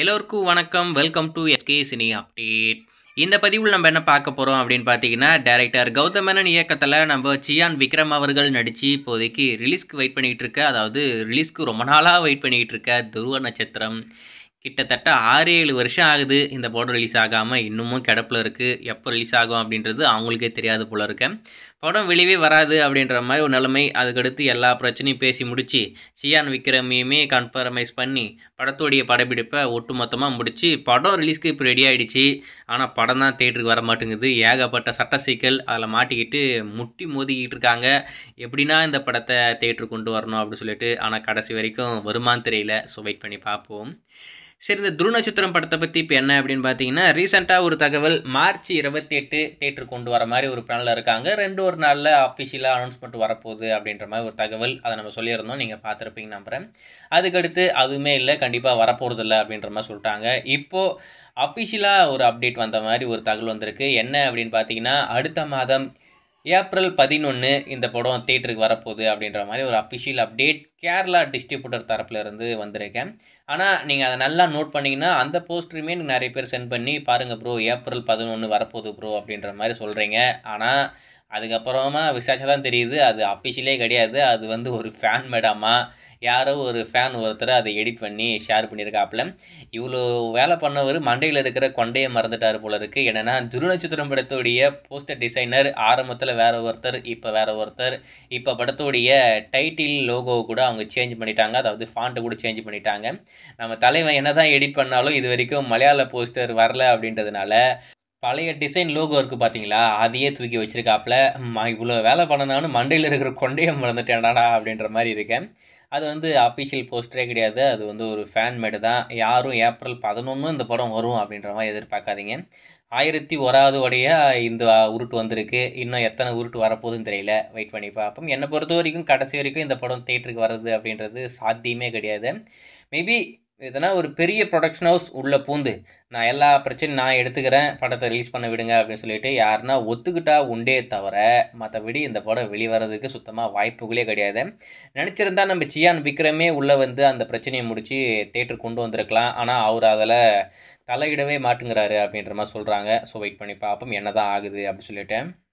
எல்லோருக்கும் வணக்கம் welcome to SK cine update இந்த பதிவில் நம்ம என்ன பார்க்க போகிறோம் அப்படின்னு பார்த்தீங்கன்னா டேரக்டர் கௌதமனன் இயக்கத்தில் நம்ம சியான் விக்ரம் அவர்கள் நடித்து இப்போதைக்கு ரிலீஸ்க்கு வெயிட் பண்ணிகிட்டு இருக்க அதாவது ரிலீஸ்க்கு ரொம்ப நாளாக வெயிட் பண்ணிகிட்டு இருக்க துருவ நட்சத்திரம் கிட்டத்தட்ட ஆறு ஏழு வருஷம் ஆகுது இந்த படம் ரிலீஸ் ஆகாமல் இன்னமும் கிடப்பில் இருக்குது எப்போ ரிலீஸ் ஆகும் அப்படின்றது அவங்களுக்கே தெரியாது போல இருக்கேன் படம் வெளியே வராது அப்படின்ற மாதிரி ஒரு நிலைமை அதுக்கடுத்து எல்லா பிரச்சனையும் பேசி முடித்து சியான் விக்ரமையுமே கன்ஃபர்மைஸ் பண்ணி படத்துடைய படப்பிடிப்பை ஒட்டுமொத்தமாக முடித்து படம் ரிலீஸ்க்கு இப்போ ரெடி ஆகிடுச்சு ஆனால் படம் தான் தேட்டருக்கு வர மாட்டேங்குது ஏகப்பட்ட சட்ட சிக்கல் அதில் மாட்டிக்கிட்டு முட்டி மோதிக்கிட்டு இருக்காங்க எப்படின்னா இந்த படத்தை தேட்டருக்கு கொண்டு வரணும் அப்படின்னு சொல்லிட்டு ஆனால் கடைசி வரைக்கும் வருமானு தெரியல ஸோ வெயிட் பண்ணி பார்ப்போம் சரி இந்த துரு நட்சத்திரம் படத்தை பற்றி இப்போ என்ன அப்படின்னு பார்த்தீங்கன்னா ரீசெண்டாக ஒரு தகவல் மார்ச் இருபத்தி எட்டு தேட்டர் கொண்டு வர மாதிரி ஒரு பிளானில் இருக்காங்க ரெண்டு ஒரு நாளில் அஃபிஷியலாக அனௌன்ஸ்மெண்ட் வரப்போகுது அப்படின்ற மாதிரி ஒரு தகவல் அதை நம்ம சொல்லியிருந்தோம் நீங்கள் பார்த்துருப்பீங்க நம்புகிறேன் அதுக்கடுத்து அதுவுமே இல்லை கண்டிப்பாக வரப்போகிறது இல்லை அப்படின்ற மாதிரி சொல்லிட்டாங்க இப்போது அஃபிஷியலாக ஒரு அப்டேட் வந்த மாதிரி ஒரு தகவல் வந்திருக்கு என்ன அப்படின்னு பார்த்தீங்கன்னா அடுத்த மாதம் ஏப்ரல் பதினொன்று இந்த படம் தேட்டருக்கு வரப்போகுது அப்படின்ற மாதிரி ஒரு அஃபிஷியல் அப்டேட் கேரளா டிஸ்ட்ரிபியூட்டர் தரப்பில் இருந்து வந்திருக்கேன் ஆனால் நீங்கள் அதை நல்லா நோட் பண்ணிங்கன்னா அந்த போஸ்டருமே நிறைய பேர் சென்ட் பண்ணி பாருங்கள் ப்ரோ ஏப்ரல் பதினொன்று வரப்போகுது ப்ரோ அப்படின்ற மாதிரி சொல்கிறீங்க ஆனால் அதுக்கப்புறமா விசாரிச்சா தான் தெரியுது அது அஃபிஷியலே கிடையாது அது வந்து ஒரு ஃபேன் மேடாமா யாரோ ஒரு ஃபேன் ஒருத்தர் அதை எடிட் பண்ணி ஷேர் பண்ணியிருக்காப்புல இவ்வளோ வேலை பண்ணவர் மண்டையில் இருக்கிற கொண்டையை மறந்துட்டார் போல இருக்குது என்னென்னா துரு நட்சத்திரம் படத்துடைய போஸ்டர் டிசைனர் ஆரம்பத்தில் வேற ஒருத்தர் இப்போ வேற ஒருத்தர் இப்போ படத்துடைய டைட்டில் லோகோ கூட அவங்க சேஞ்ச் பண்ணிட்டாங்க அதாவது ஃபாண்ட்டை கூட சேஞ்ச் பண்ணிட்டாங்க நம்ம தலைவன் என்ன தான் எடிட் பண்ணாலும் இது வரைக்கும் மலையாள போஸ்டர் வரல அப்படின்றதுனால பழைய டிசைன் லோகோ இருக்குது பார்த்தீங்களா அதையே தூக்கி வச்சுருக்காப்புல இவ்வளோ வேலை பண்ணனான்னு மண்டையில் இருக்கிற கொண்டையும் மறந்துட்டேன்டாடா அப்படின்ற மாதிரி இருக்கேன் அது வந்து அஃபிஷியல் போஸ்டரே கிடையாது அது வந்து ஒரு ஃபேன் மேடு தான் யாரும் ஏப்ரல் பதினொன்று இந்த படம் வரும் அப்படின்ற மாதிரி எதிர்பார்க்காதீங்க ஆயிரத்தி ஒராவது உடையாக இந்த உருட்டு வந்திருக்கு இன்னும் எத்தனை உருட்டு வரப்போகுதுன்னு தெரியல வெயிட் பண்ணி பார்ப்போம் என்னை பொறுத்த வரைக்கும் கடைசி வரைக்கும் இந்த படம் தேட்டருக்கு வர்றது அப்படின்றது சாத்தியமே கிடையாது மேபி எதனா ஒரு பெரிய ப்ரொடக்ஷன் ஹவுஸ் உள்ளே பூந்து நான் எல்லா பிரச்சனையும் நான் எடுத்துக்கிறேன் படத்தை ரிலீஸ் பண்ண விடுங்க அப்படின்னு சொல்லிட்டு யாருன்னா ஒத்துக்கிட்டா உண்டே தவிர மற்றபடி இந்த படம் வெளிவரதுக்கு சுத்தமாக வாய்ப்புகளே கிடையாது நினச்சிருந்தா நம்ம சியான் விக்ரமே உள்ளே வந்து அந்த பிரச்சனையை முடித்து தேட்டர் கொண்டு வந்திருக்கலாம் ஆனால் அவர் அதில் தலையிடவே மாட்டுங்கிறாரு அப்படின்ற மாதிரி சொல்கிறாங்க ஸோ வெயிட் பண்ணி பார்ப்போம் என்ன தான் ஆகுது அப்படின்னு சொல்லிட்டு